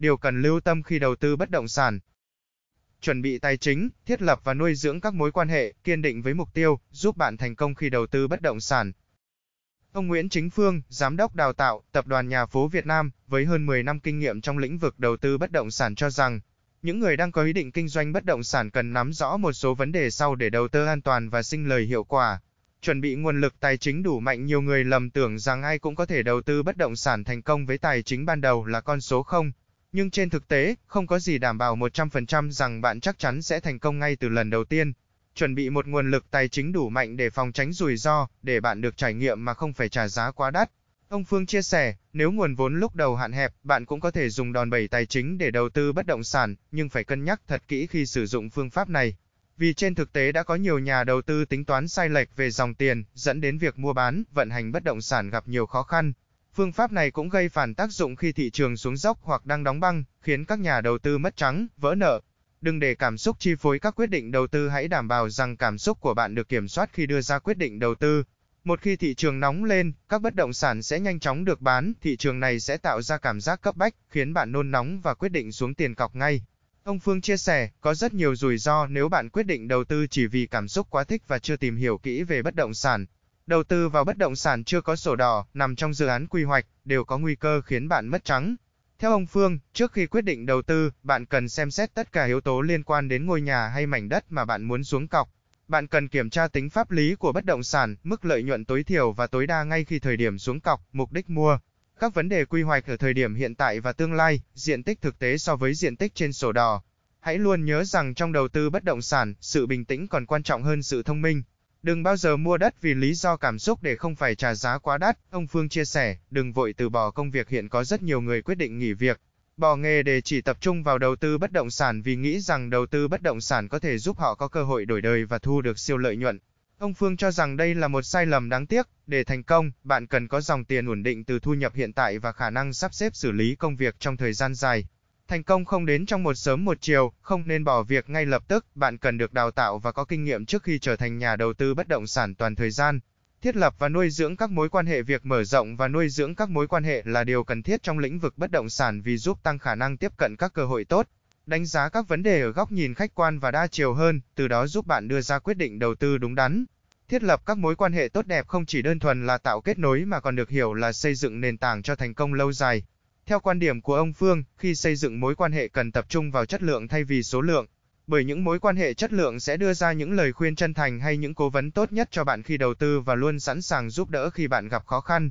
điều cần lưu tâm khi đầu tư bất động sản. Chuẩn bị tài chính, thiết lập và nuôi dưỡng các mối quan hệ, kiên định với mục tiêu, giúp bạn thành công khi đầu tư bất động sản. Ông Nguyễn Chính Phương, Giám đốc Đào tạo, Tập đoàn Nhà phố Việt Nam, với hơn 10 năm kinh nghiệm trong lĩnh vực đầu tư bất động sản cho rằng, những người đang có ý định kinh doanh bất động sản cần nắm rõ một số vấn đề sau để đầu tư an toàn và sinh lời hiệu quả. Chuẩn bị nguồn lực tài chính đủ mạnh nhiều người lầm tưởng rằng ai cũng có thể đầu tư bất động sản thành công với tài chính ban đầu là con số 0, nhưng trên thực tế, không có gì đảm bảo 100% rằng bạn chắc chắn sẽ thành công ngay từ lần đầu tiên. Chuẩn bị một nguồn lực tài chính đủ mạnh để phòng tránh rủi ro, để bạn được trải nghiệm mà không phải trả giá quá đắt. Ông Phương chia sẻ, nếu nguồn vốn lúc đầu hạn hẹp, bạn cũng có thể dùng đòn bẩy tài chính để đầu tư bất động sản, nhưng phải cân nhắc thật kỹ khi sử dụng phương pháp này. Vì trên thực tế đã có nhiều nhà đầu tư tính toán sai lệch về dòng tiền, dẫn đến việc mua bán, vận hành bất động sản gặp nhiều khó khăn. Phương pháp này cũng gây phản tác dụng khi thị trường xuống dốc hoặc đang đóng băng, khiến các nhà đầu tư mất trắng, vỡ nợ. Đừng để cảm xúc chi phối các quyết định đầu tư hãy đảm bảo rằng cảm xúc của bạn được kiểm soát khi đưa ra quyết định đầu tư. Một khi thị trường nóng lên, các bất động sản sẽ nhanh chóng được bán, thị trường này sẽ tạo ra cảm giác cấp bách, khiến bạn nôn nóng và quyết định xuống tiền cọc ngay. Ông Phương chia sẻ, có rất nhiều rủi ro nếu bạn quyết định đầu tư chỉ vì cảm xúc quá thích và chưa tìm hiểu kỹ về bất động sản. Đầu tư vào bất động sản chưa có sổ đỏ, nằm trong dự án quy hoạch, đều có nguy cơ khiến bạn mất trắng. Theo ông Phương, trước khi quyết định đầu tư, bạn cần xem xét tất cả yếu tố liên quan đến ngôi nhà hay mảnh đất mà bạn muốn xuống cọc. Bạn cần kiểm tra tính pháp lý của bất động sản, mức lợi nhuận tối thiểu và tối đa ngay khi thời điểm xuống cọc, mục đích mua. Các vấn đề quy hoạch ở thời điểm hiện tại và tương lai, diện tích thực tế so với diện tích trên sổ đỏ. Hãy luôn nhớ rằng trong đầu tư bất động sản, sự bình tĩnh còn quan trọng hơn sự thông minh. Đừng bao giờ mua đất vì lý do cảm xúc để không phải trả giá quá đắt, ông Phương chia sẻ, đừng vội từ bỏ công việc hiện có rất nhiều người quyết định nghỉ việc, bỏ nghề để chỉ tập trung vào đầu tư bất động sản vì nghĩ rằng đầu tư bất động sản có thể giúp họ có cơ hội đổi đời và thu được siêu lợi nhuận. Ông Phương cho rằng đây là một sai lầm đáng tiếc, để thành công, bạn cần có dòng tiền ổn định từ thu nhập hiện tại và khả năng sắp xếp xử lý công việc trong thời gian dài. Thành công không đến trong một sớm một chiều, không nên bỏ việc ngay lập tức, bạn cần được đào tạo và có kinh nghiệm trước khi trở thành nhà đầu tư bất động sản toàn thời gian. Thiết lập và nuôi dưỡng các mối quan hệ Việc mở rộng và nuôi dưỡng các mối quan hệ là điều cần thiết trong lĩnh vực bất động sản vì giúp tăng khả năng tiếp cận các cơ hội tốt, đánh giá các vấn đề ở góc nhìn khách quan và đa chiều hơn, từ đó giúp bạn đưa ra quyết định đầu tư đúng đắn. Thiết lập các mối quan hệ tốt đẹp không chỉ đơn thuần là tạo kết nối mà còn được hiểu là xây dựng nền tảng cho thành công lâu dài. Theo quan điểm của ông Phương, khi xây dựng mối quan hệ cần tập trung vào chất lượng thay vì số lượng, bởi những mối quan hệ chất lượng sẽ đưa ra những lời khuyên chân thành hay những cố vấn tốt nhất cho bạn khi đầu tư và luôn sẵn sàng giúp đỡ khi bạn gặp khó khăn.